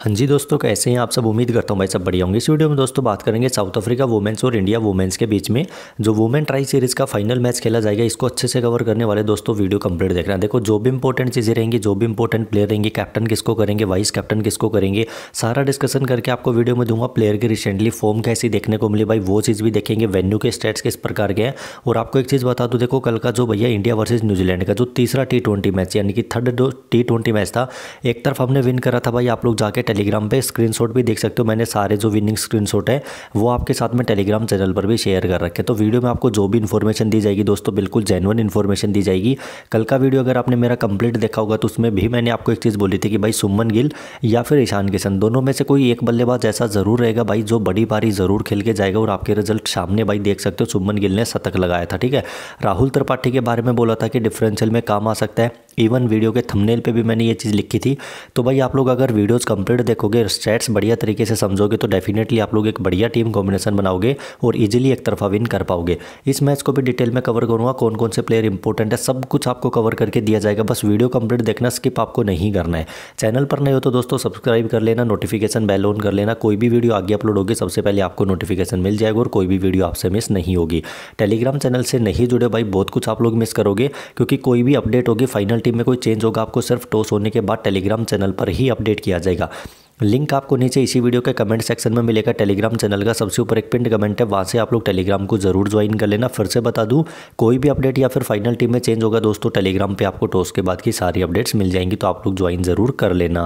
हाँ जी दोस्तों कैसे हैं आप सब उम्मीद करता हूँ भाई सब बढ़िया होंगे इस वीडियो में दोस्तों बात करेंगे साउथ अफ्रीका वुमेंस और इंडिया वुमेंस के बीच में जो वुमेन ट्राई सीरीज का फाइनल मैच खेला जाएगा इसको अच्छे से कवर करने वाले दोस्तों वीडियो कंप्लीट हैं देखो जो भी इंपॉर्टेंट चीज़ें रहेंगी जो भी इंपॉर्टेंट प्लेयर रहेंगे कैप्टन किसको करेंगे वाइस कैप्टन किसको करेंगे सारा डिस्कशन करके आपको वीडियो में दूंगा प्लेयर की रिसेंटली फॉर्म कैसी देखने को मिली भाई वो चीज़ भी देखेंगे वेन्यू के स्टेट्स किस प्रकार के हैं और आपको एक चीज़ बता दूँ देखो कल का जो भैया इंडिया वर्सेज न्यूजीलैंड का जो तीसरा टी मैच यानी कि थर्ड टी मैच था एक तरफ हमने विन करा था भाई आप लोग जाके टेलीग्राम पे स्क्रीनशॉट भी देख सकते हो मैंने सारे जो विनिंग स्क्रीनशॉट है वो आपके साथ में टेलीग्राम चैनल पर भी शेयर कर रखे तो वीडियो में आपको जो भी इन्फॉर्मेशन दी जाएगी दोस्तों बिल्कुल जेनुअन इन्फॉर्मेशन दी जाएगी कल का वीडियो अगर आपने मेरा कंप्लीट देखा होगा तो उसमें भी मैंने आपको एक चीज़ बोली थी कि भाई सुमन गिल या फिर ईशान किशन दोनों में से कोई एक बल्लेबाज ऐसा ज़रूर रहेगा भाई जो बड़ी पारी ज़रूर खेल के जाएगा और आपके रिजल्ट सामने भाई देख सकते हो सुमन गिल ने शतक लगाया था ठीक है राहुल त्रिपाठी के बारे में बोला था कि डिफरेंशियल में काम आ सकता है इवन वीडियो के थंबनेल पे भी मैंने ये चीज़ लिखी थी तो भाई आप लोग अगर वीडियोस कंप्लीट देखोगे स्टैट्स बढ़िया तरीके से समझोगे तो डेफिनेटली आप लोग एक बढ़िया टीम कॉम्बिनेशन बनाओगे और इजीली एक तरफा विन कर पाओगे इस मैच को भी डिटेल में कवर करूँगा कौन कौन से प्लेयर इंपॉर्टेंट है सब कुछ आपको कवर करके दिया जाएगा बस वीडियो कंप्लीट देखना स्किप आपको नहीं करना है चैनल पर नहीं हो तो दोस्तों सब्सक्राइब कर लेना नोटिफिकेशन बेल ऑन कर लेना कोई भी वीडियो आगे अपलोड होगी सबसे पहले आपको नोटिफिकेशन मिल जाएगा और कोई भी वीडियो आपसे मिस नहीं होगी टेलीग्राम चैनल से नहीं जुड़े भाई बहुत कुछ आप लोग मिस करोगे क्योंकि कोई भी अपडेट होगी फाइनल टीम में कोई चेंज होगा आपको सिर्फ टॉस होने के बाद टेलीग्राम चैनल पर ही अपडेट किया जाएगा लिंक आपको नीचे इसी वीडियो के कमेंट सेक्शन में मिलेगा टेलीग्राम चैनल का सबसे ऊपर एक पिंड कमेंट है वहाँ से आप लोग टेलीग्राम को जरूर ज्वाइन कर लेना फिर से बता दूँ कोई भी अपडेट या फिर फाइनल टीम में चेंज होगा दोस्तों टेलीग्राम पे आपको टॉस के बाद की सारी अपडेट्स मिल जाएंगी तो आप लोग ज्वाइन ज़रूर कर लेना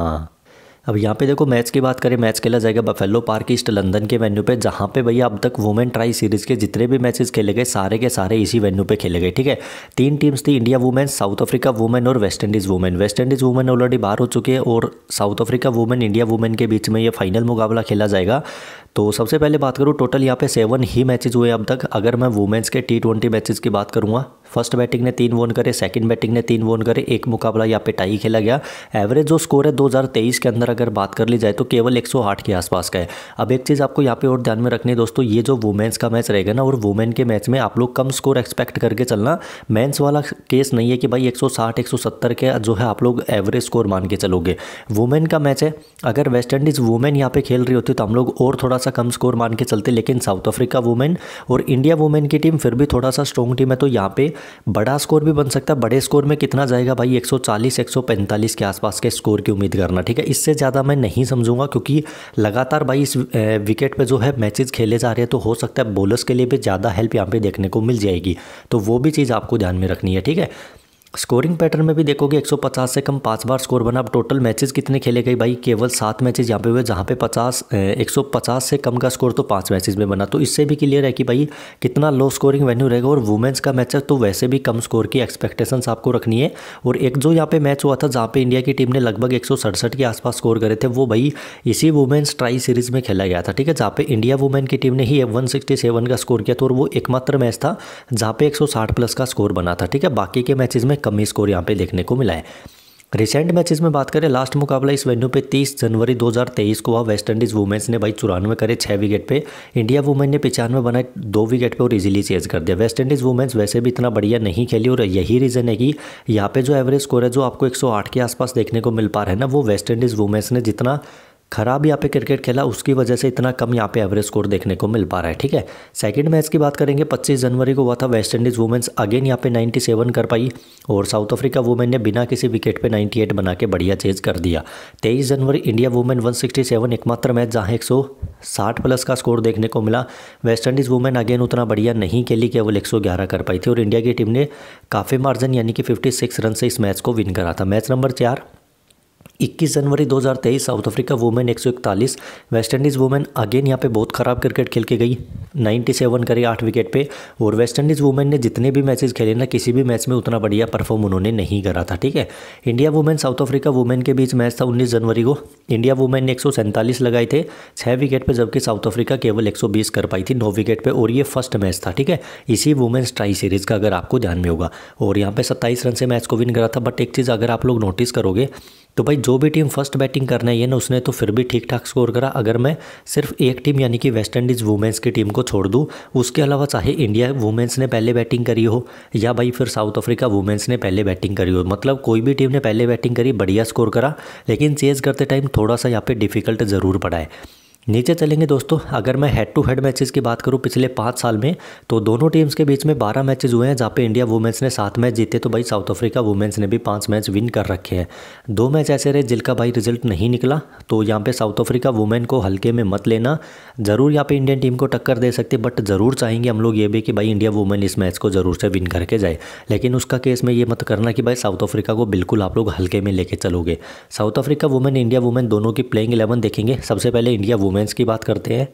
अब यहाँ पे देखो मैच की बात करें मैच खेला जाएगा बफेलो पार्क ईस्ट लंदन के वेन्यू पे जहाँ पे भैया अब तक वुमेन ट्राई सीरीज़ के जितने भी मैचेस खेले गए सारे के सारे इसी वेन्यू पे खेले गए ठीक है तीन टीम्स थी India women South Africa women और West Indies women West Indies women already बाहर हो चुकी है और South Africa women India women के बीच में ये फाइनल मुकाबला खेला जाएगा तो सबसे पहले बात करूँ टोटल यहाँ पे सेवन ही मैचेज हुए अब तक अगर मैं वुमेन्स के टी ट्वेंटी मैचेज की बात करूँगा फर्स्ट बैटिंग ने तीन वन करे सेकंड बैटिंग ने तीन वन करे एक मुकाबला यहाँ पे टाई खेला गया एवरेज जो स्कोर है 2023 के अंदर अगर बात कर ली जाए तो केवल 108 के आसपास का है अब एक चीज़ आपको यहाँ पे और ध्यान में रखनी है दोस्तों ये जो वुमेंस का मैच रहेगा ना और वुमेन के मैच में आप लोग कम स्कोर एक्सपेक्ट करके चलना मैंस वाला केस नहीं है कि भाई एक सौ के जो है आप लोग एवरेज स्कोर मान के चलोगे वुमेन का मैच है अगर वेस्ट इंडीज़ वुमेन यहाँ पर खेल रही होती तो हम लोग और थोड़ा सा कम स्कोर मान के चलते लेकिन साउथ अफ्रीका वुमेन और इंडिया वुमेन की टीम फिर भी थोड़ा सा स्ट्रॉन्ग टीम है तो यहाँ पर बड़ा स्कोर भी बन सकता है बड़े स्कोर में कितना जाएगा भाई 140 145 के आसपास के स्कोर की उम्मीद करना ठीक है इससे ज़्यादा मैं नहीं समझूंगा क्योंकि लगातार भाई इस विकेट पर जो है मैचेज खेले जा रहे हैं तो हो सकता है बॉलर्स के लिए भी ज़्यादा हेल्प यहाँ पर देखने को मिल जाएगी तो वो भी चीज़ आपको ध्यान में रखनी है ठीक है स्कोरिंग पैटर्न में भी देखोगे 150 से कम पांच बार स्कोर बना अब टोटल मैचेस कितने खेले गए भाई केवल सात मैचेस यहाँ पे हुए जहाँ पे 50 150 से कम का स्कोर तो पांच मैचेस में बना तो इससे भी क्लियर है कि भाई कितना लो स्कोरिंग वेन्यू रहेगा और वुमेंस का मैच तो वैसे भी कम स्कोर की एक्सपेक्टेशन आपको रखनी है और एक जो यहाँ पे मैच हुआ था जहाँ पे इंडिया की टीम ने लगभग एक के आसपास स्कोर करे थे वो भाई इसी वुमेंस ट्राई सीरीज में खेला गया था ठीक है जहाँ पे इंडिया वुमेन की टीम ने ही वन का स्कोर किया था और वो एकमात्र मैच था जहाँ पे एक प्लस का स्कोर बना था ठीक है बाकी के मैचेज में कम ही स्कोर यहाँ पे देखने को मिला है रिसेंट मैचेस में बात करें लास्ट मुकाबला इस वेन्यू पे 30 जनवरी 2023 को हुआ वेस्ट इंडीज़ वुमेंस ने भाई चौरानवे करे छः विकेट पे इंडिया वुमेन ने पिचानवे बनाए दो विकेट पे और इजीली चेज कर दिया वेस्ट इंडीज़ वुमेन्स वैसे भी इतना बढ़िया नहीं खेली और यही रीज़न है कि यहाँ पे जो एवरेज स्कोर है जो आपको एक के आसपास देखने को मिल पा रहा है ना वो वेस्ट इंडीज़ वुमेंस ने जितना खराब यहाँ पे क्रिकेट खेला उसकी वजह से इतना कम यहाँ पे एवरेज स्कोर देखने को मिल पा रहा है ठीक है सेकंड मैच की बात करेंगे 25 जनवरी को हुआ था वेस्ट इंडीज़ वुमेंस अगेन यहाँ पे 97 कर पाई और साउथ अफ्रीका वुमेन ने बिना किसी विकेट पे 98 बना के बढ़िया चेज कर दिया तेईस जनवरी इंडिया वुमेन 167 एकमात्र मैच जहाँ एक प्लस का स्कोर देखने को मिला वेस्ट इंडीज़ वुमेन अगेन उतना बढ़िया नहीं खेली केवल एक कर पाई थी और इंडिया की टीम ने काफ़ी मार्जिन यानी कि फिफ्टी रन से इस मैच को विन करा था मैच नंबर चार इक्कीस जनवरी 2023 साउथ अफ्रीका वुमेन एक सौ इकतालीस वेस्ट इंडीज़ वुमेन अगेन यहाँ पे बहुत ख़राब क्रिकेट खेल के गई 97 करी आठ विकेट पे और वेस्ट इंडीज़ वुमेन ने जितने भी मैचेस खेले ना किसी भी मैच में उतना बढ़िया परफॉर्म उन्होंने नहीं करा था ठीक है India women South Africa women के बीच मैच था उन्नीस जनवरी को इंडिया वुमेन ने एक लगाए थे छः विकेट पर जबकि साउथ अफ्रीका केवल एक कर पाई थी नौ विकेट पर और ये फर्स्ट मैच था ठीक है इसी वुमेन्स ट्राई सीरीज़ का अगर आपको ध्यान में होगा और यहाँ पर सत्ताईस रन से मैच को विन करा था बट एक चीज़ अगर आप लोग नोटिस करोगे तो भाई जो भी टीम फर्स्ट बैटिंग करना है ना उसने तो फिर भी ठीक ठाक स्कोर करा अगर मैं सिर्फ एक टीम यानी कि वेस्ट इंडीज़ वुमेंस की टीम को छोड़ दूँ उसके अलावा चाहे इंडिया वुमेंस ने पहले बैटिंग करी हो या भाई फिर साउथ अफ्रीका वुमेंस ने पहले बैटिंग करी हो मतलब कोई भी टीम ने पहले बैटिंग करी बढ़िया स्कोर करा लेकिन चेज करते टाइम थोड़ा सा यहाँ पर डिफिकल्ट ज़रूर पड़ा है नीचे चलेंगे दोस्तों अगर मैं हेड टू हेड मैचेस की बात करूं पिछले पाँच साल में तो दोनों टीम्स के बीच में बारह मैचेस हुए हैं जहाँ पे इंडिया वुमेंस ने सात मैच जीते तो भाई साउथ अफ्रीका वुमेंस ने भी पांच मैच विन कर रखे हैं दो मैच ऐसे रहे जिनका भाई रिजल्ट नहीं निकला तो यहाँ पर साउथ अफ्रीका वुमेन को हल्के में मत लेना ज़रूर यहाँ पर इंडियन टीम को टक्कर दे सकते बट ज़रूर चाहेंगे हम लोग ये भी कि भाई इंडिया वुमेन इस मैच को ज़रूर से विन करके जाए लेकिन उसका केस में ये मत करना कि भाई साउथ अफ्रीका को बिल्कुल आप लोग हल्के में लेके चलोगे South Africa women India women दोनों की प्लेइंग इलेवन देखेंगे सबसे पहले इंडिया वुमेन वुमेंस की बात करते हैं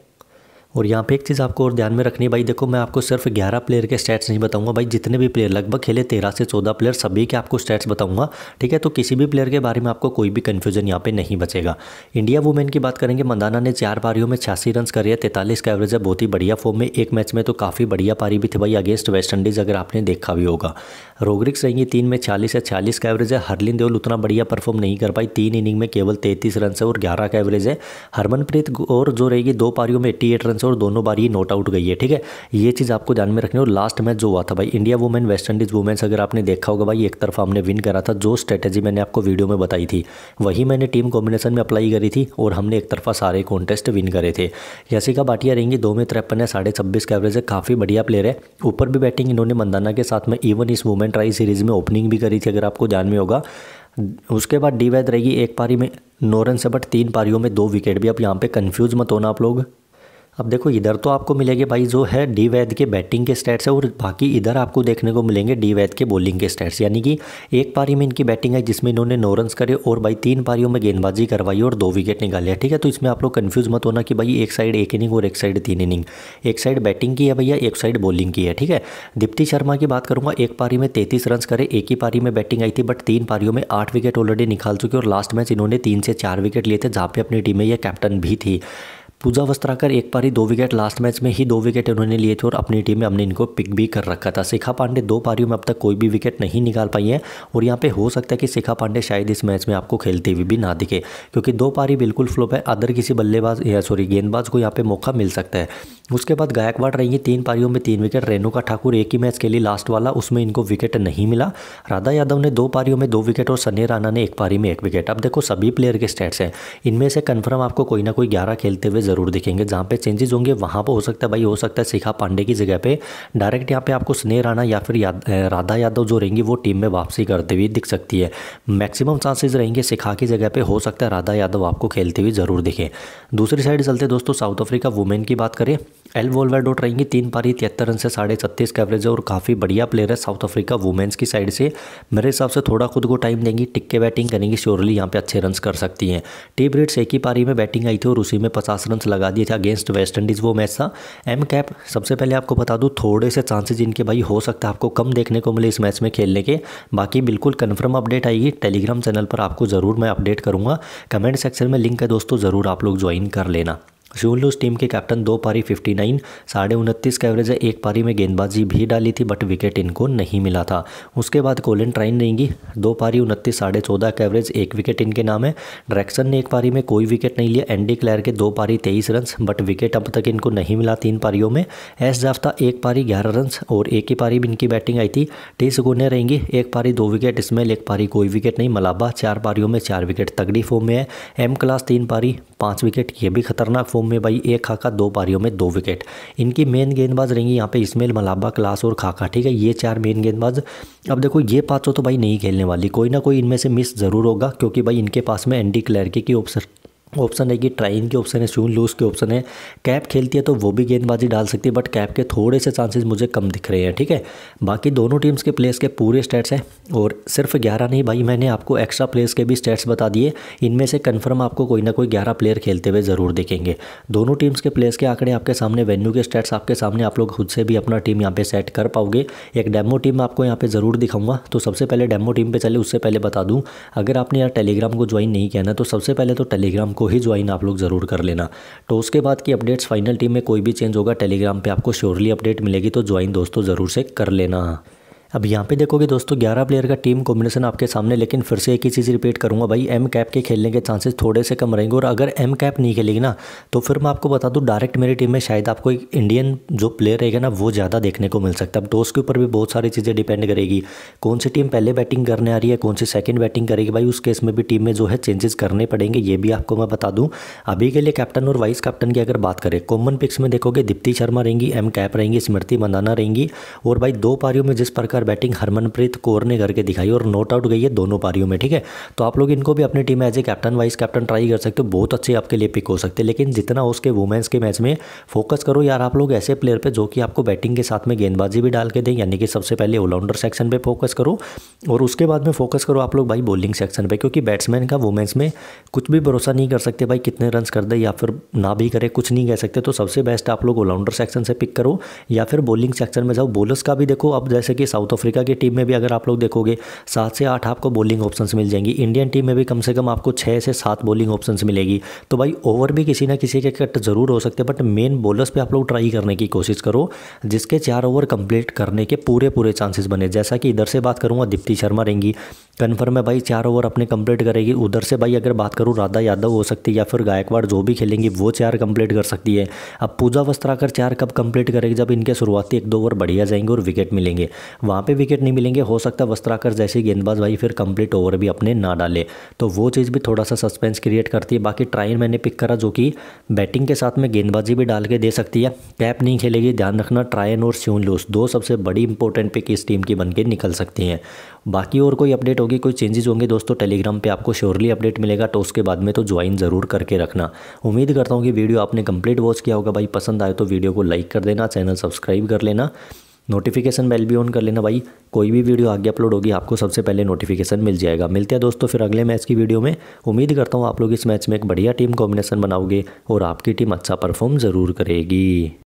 और यहाँ पे एक चीज़ आपको और ध्यान में रखनी है भाई देखो मैं आपको सिर्फ 11 प्लेयर के स्टैट्स नहीं बताऊंगा भाई जितने भी प्लेयर लगभग खेले 13 से 14 प्लेयर सभी के आपको स्टैट्स बताऊंगा ठीक है तो किसी भी प्लेयर के बारे में आपको कोई भी कन्फ्यूजन यहाँ पे नहीं बचेगा इंडिया वुमेन की बात करेंगे मंदाना ने चार पारियों में छियासी रन करे तैंतालीस का एवरेज है बहुत ही बढ़िया फॉर्म में एक मैच में तो काफ़ी बढ़िया पारी भी थी भाई अगेंस्ट वेस्ट इंडीज़ अगर आपने देखा भी होगा रोग्रिक्स रहेंगी तीन में चालीस या छियालीस का एवरेज है हरलिन देवल उतना बढ़िया परफॉर्म नहीं कर पाई तीन इनिंग में केवल तैंतीस रन है और ग्यारह का एवरेज है हरमनप्रीत और जो रहेगी दो पारियों में एट्टी रन से और दोनों बार ये नोट आउट गई है ठीक है ये चीज़ आपको ध्यान में रखनी और लास्ट मैच जो हुआ था भाई India women West Indies women's अगर आपने देखा होगा भाई एक तरफ हमने विन करा था जो स्ट्रेटेजी मैंने आपको वीडियो में बताई थी वही मैंने टीम कॉम्बिनेशन में अप्लाई करी थी और हमने एक तरफा सारे कॉन्टेस्ट विन करे थे यसिका बाटिया रहेंगी दो में तिरपन है साढ़े छब्बीस का एवरेज है काफ़ी बढ़िया प्लेयर है ऊपर भी बैटिंग इन्होंने मंदाना के साथ में इवन इस वुमेन ट्राई सीरीज़ में ओपनिंग भी करी थी अगर आपको ध्यान में होगा उसके बाद डी वैद रहेगी एक पारी में नौ रन से बट तीन पारियों में दो विकेट भी अब यहाँ पे कंफ्यूज मत होना आप लोग अब देखो इधर तो आपको मिलेंगे भाई जो है डी वैद के बैटिंग के स्टैट्स है और बाकी इधर आपको देखने को मिलेंगे डी वैद के बॉलिंग के स्टैट्स यानी कि एक पारी में इनकी बैटिंग है जिसमें इन्होंने नौ रन करे और भाई तीन पारियों में गेंदबाजी करवाई और दो विकेट निकाले ठीक है तो इसमें आप लोग कन्फ्यूज मत होना कि भाई एक साइड एक इनिंग और एक साइड तीन इनिंग एक साइड बैटिंग की है भैया एक साइड बॉलिंग की है ठीक है दीप्ति शर्मा की बात करूंगा एक पारी में तैतीस रन करे एक ही पारी में बैटिंग आई थी बट तीन पारियों में आठ विकेट ऑलरेडी निकाल चुके और लास्ट मैच इन्होंने तीन से चार विकेट लिए थे जहाँ पे अपनी टीम में यह कैप्टन भी थी पूजा वस्त्राकर एक पारी दो विकेट लास्ट मैच में ही दो विकेट इन्होंने लिए थे और अपनी टीम में हमने इनको पिक भी कर रखा था शिखा पांडे दो पारियों में अब तक कोई भी विकेट नहीं निकाल पाई है और यहाँ पे हो सकता है कि शिखा पांडे शायद इस मैच में आपको खेलते हुए भी ना दिखे क्योंकि दो पारी बिल्कुल फ्लोप है अदर किसी बल्लेबाज या सॉरी गेंदबाज को यहाँ पे मौका मिल सकता है उसके बाद गायकवाड़ रही तीन पारियों में तीन विकेट रेणुका ठाकुर एक ही मैच के लिए लास्ट वाला उसमें इनको विकेट नहीं मिला राधा यादव ने दो पारियों में दो विकेट और सनी राणा ने एक पारी में एक विकेट अब देखो सभी प्लेयर के स्टेट्स हैं इनमें से कन्फर्म आपको कोई ना कोई ग्यारह खेलते हुए ज़रूर दिखेंगे जहाँ पे चेंजेस होंगे वहाँ पर हो सकता है भाई हो सकता है शिखा पांडे की जगह पर डायरेक्ट यहाँ पर आपको स्नेह राणा या फिर राधा यादव जो रहेंगी वो टीम में वापसी करते हुए दिख सकती है मैक्सिमम चांसेज रहेंगे शिखा की जगह पर हो सकता है राधा यादव आपको खेलते हुए ज़रूर दिखें दूसरी साइड चलते दोस्तों साउथ अफ्रीका वुमेन की बात करें एल वोलवर डॉट रहेंगी तीन पारी तिहत्तर रन से साढ़े छत्तीस का एवरेज है और काफ़ी बढ़िया प्लेयर है साउथ अफ्रीका वुमेंस की साइड से मेरे हिसाब से थोड़ा खुद को टाइम देंगी टिक्के बैटिंग करेंगी श्योरली यहाँ पे अच्छे रन कर सकती हैं टी ब्रिट्स एक ही पारी में बैटिंग आई थी और उसी में पचास रन लगा दिए थे अगेंस्ट वेस्ट इंडीज़ वो मैच था एम कैप सबसे पहले आपको बता दूँ थोड़े से चांसेज इनके भाई हो सकता है आपको कम देखने को मिले इस मैच में खेलने के बाकी बिल्कुल कन्फर्म अपडेट आएगी टेलीग्राम चैनल पर आपको ज़रूर मैं अपडेट करूँगा कमेंट सेक्शन में लिंक है दोस्तों ज़रूर आप लोग ज्वाइन कर लेना श्यूलूज टीम के कैप्टन दो पारी 59, साढ़े उनतीस का एवरेज है एक पारी में गेंदबाजी भी डाली थी बट विकेट इनको नहीं मिला था उसके बाद कोलिन ट्राइन रहेंगी दो पारी उनतीस साढ़े चौदह का एवरेज एक विकेट इनके नाम है ड्रैक्सन ने एक पारी में कोई विकेट नहीं लिया एंडी क्लेयर के दो पारी तेईस रन बट विकेट अब तक इनको नहीं मिला तीन पारियों में एस जाफ्ता एक पारी ग्यारह रन और एक ही पारी भी इनकी बैटिंग आई थी टी सुगुने रहेंगी एक पारी दो विकेट इसमें एक पारी कोई विकेट नहीं मलाबा चार पारियों में चार विकेट तगड़ी फॉर्म में है एम क्लास तीन पारी पाँच विकेट ये भी खतरनाक फॉर्म फॉर्म में भाई एक खाका दो पारियों में दो विकेट इनकी मेन गेंदबाज रहेंगी यहाँ पे इसमेल मलाबा क्लास और खाका ठीक है ये चार मेन गेंदबाज अब देखो ये पाँचों तो भाई नहीं खेलने वाली कोई ना कोई इनमें से मिस ज़रूर होगा क्योंकि भाई इनके पास में एंडी क्लैरकी की ऑप्शन ऑप्शन है कि ट्राइन के ऑप्शन है शून लूज के ऑप्शन है कैप खेलती है तो वो भी गेंदबाजी डाल सकती है बट कैप के थोड़े से चांसेस मुझे कम दिख रहे हैं ठीक है बाकी दोनों टीम्स के प्लेयर्स के पूरे स्टेट्स हैं और सिर्फ ग्यारह नहीं भाई मैंने आपको एक्स्ट्रा प्लेयर्स के भी स्टेट्स बता दिए इनमें से कन्फर्म आपको कोई ना कोई ग्यारह प्लेयर खेलते हुए ज़रूर देखेंगे दोनों टीम्स के प्लेयर्स के आंकड़े आपके सामने वेन्यू के स्टेट्स आपके सामने आप लोग खुद से भी अपना टीम यहाँ पर सेट कर पाओगे एक डेमो टीम आपको यहाँ पर ज़रूर दिखाऊंगा तो सबसे पहले डेमो टीम पर चले उससे पहले बता दूँ अगर आपने यार टेलीग्राम को ज्वाइन नहीं किया ना तो सबसे पहले तो टेलीग्राम को ही ज्वाइन आप लोग ज़रूर कर लेना तो उसके बाद की अपडेट्स फाइनल टीम में कोई भी चेंज होगा टेलीग्राम पर आपको श्योरली अपडेट मिलेगी तो ज्वाइन दोस्तों ज़रूर से कर लेना अब यहाँ पे देखोगे दोस्तों 11 प्लेयर का टीम कॉम्बिनेशन आपके सामने लेकिन फिर से एक ही चीज़ रिपीट करूँगा भाई एम कैप के खेलने के चांसेस थोड़े से कम रहेंगे और अगर एम कैप नहीं खेलेगी ना तो फिर मैं आपको बता दूँ डायरेक्ट मेरी टीम में शायद आपको एक इंडियन जो प्लेयर रहेगा ना वो ज़्यादा देखने को मिल सकता है अब टॉस के ऊपर भी बहुत सारी चीज़ें डिपेंड करेगी कौन सी टीम पहले बैटिंग करने आ रही है कौन सी सेकेंड बैटिंग करेगी भाई उस केस में भी टीम में जो है चेंजेस करने पड़ेंगे ये भी आपको मैं बता दूँ अभी के लिए कैप्टन और वाइस कैप्टन की अगर बात करें कॉमन पिक्स में देखोगे दीप्ति शर्मा रहेंगी एम कैप रहेंगी स्मृति मंदाना रहेंगी और भाई दो पारियों में जिस प्रकार शानदार बैटिंग हरमनप्रीत कौर ने करके दिखाई और नॉट आउट गई है दोनों पारियों में ठीक है तो आप लोग इनको भी अपनी टीम में as a captain vice captain try कर सकते हो बहुत अच्छे आपके लिए पिक हो सकते हैं लेकिन जितना उसके वुमेंस के मैच में फोकस करो यार आप लोग ऐसे प्लेयर पर जो कि आपको बैटिंग के साथ में गेंदबाजी भी डाल के दें यानी कि सबसे पहले ऑलराउंडर सेक्शन पर फोकस करो और उसके बाद में फोकस करो आप लोग भाई बॉलिंग सेक्शन पर क्योंकि बैट्समैन का वुमेंस में कुछ भी भरोसा नहीं कर सकते भाई कितने रन कर दे या फिर ना भी करे कुछ नहीं कह सकते तो सबसे बेस्ट आप लोग ऑलराउंडर सेक्शन से पिक करो या फिर बॉलिंग सेक्शन में जाओ बोलर्स का भी देखो अब जैसे कि साउथ साउथ अफ्रीका की टीम में भी अगर आप लोग देखोगे सात से आठ आपको बॉलिंग ऑप्शन मिल जाएंगी इंडियन टीम में भी कम से कम आपको छः से सात बॉलिंग ऑप्शन मिलेगी तो भाई ओवर भी किसी ना किसी के कट ज़रूर हो सकते हैं बट मेन बॉलर्स पर आप लोग ट्राई करने की कोशिश करो जिसके चार ओवर कंप्लीट करने के पूरे पूरे चांसेस बने जैसा कि इधर से बात करूँगा दीप्ति शर्मा रहेंगी कन्फर्म है भाई चार ओवर अपने कंप्लीट करेगी उधर से भाई अगर बात करूँ राधा यादव हो सकती है या फिर गायकवाड़ जो भी खेलेंगी वो चार कंप्लीट कर सकती है अब पूजा वस्त्राकर चार कब कंप्लीट करेगी जब इनके शुरुआती एक दो ओवर बढ़िया जाएंगे और विकेट मिलेंगे वहाँ वहाँ पे विकेट नहीं मिलेंगे हो सकता है वस्त्राकर जैसे गेंदबाज भाई फिर कंप्लीट ओवर भी अपने ना डाले तो वो चीज़ भी थोड़ा सा सस्पेंस क्रिएट करती है बाकी ट्राइन मैंने पिक करा जो कि बैटिंग के साथ में गेंदबाजी भी डाल के दे सकती है कैप नहीं खेलेगी ध्यान रखना ट्रायन और स्यून लूस दो सबसे बड़ी इंपॉर्टेंट पिक इस टीम की बन के निकल सकती हैं बाकी और कोई अपडेट होगी कोई चेंजेस होंगे दोस्तों टेलीग्राम पे आपको श्योरली अपडेट मिलेगा तो उसके बाद में तो ज्वाइन ज़रूर करके रखना उम्मीद करता हूँ कि वीडियो आपने कंप्लीट वॉच किया होगा भाई पसंद आए तो वीडियो को लाइक कर देना चैनल सब्सक्राइब कर लेना नोटिफिकेशन बेल भी ऑन कर लेना भाई कोई भी वीडियो आगे अपलोड होगी आपको सबसे पहले नोटिफिकेशन मिल जाएगा मिलते हैं दोस्तों फिर अगले मैच की वीडियो में उम्मीद करता हूँ आप लोग इस मैच में एक बढ़िया टीम कॉम्बिनेशन बनाओगे और आपकी टीम अच्छा परफॉर्म ज़रूर करेगी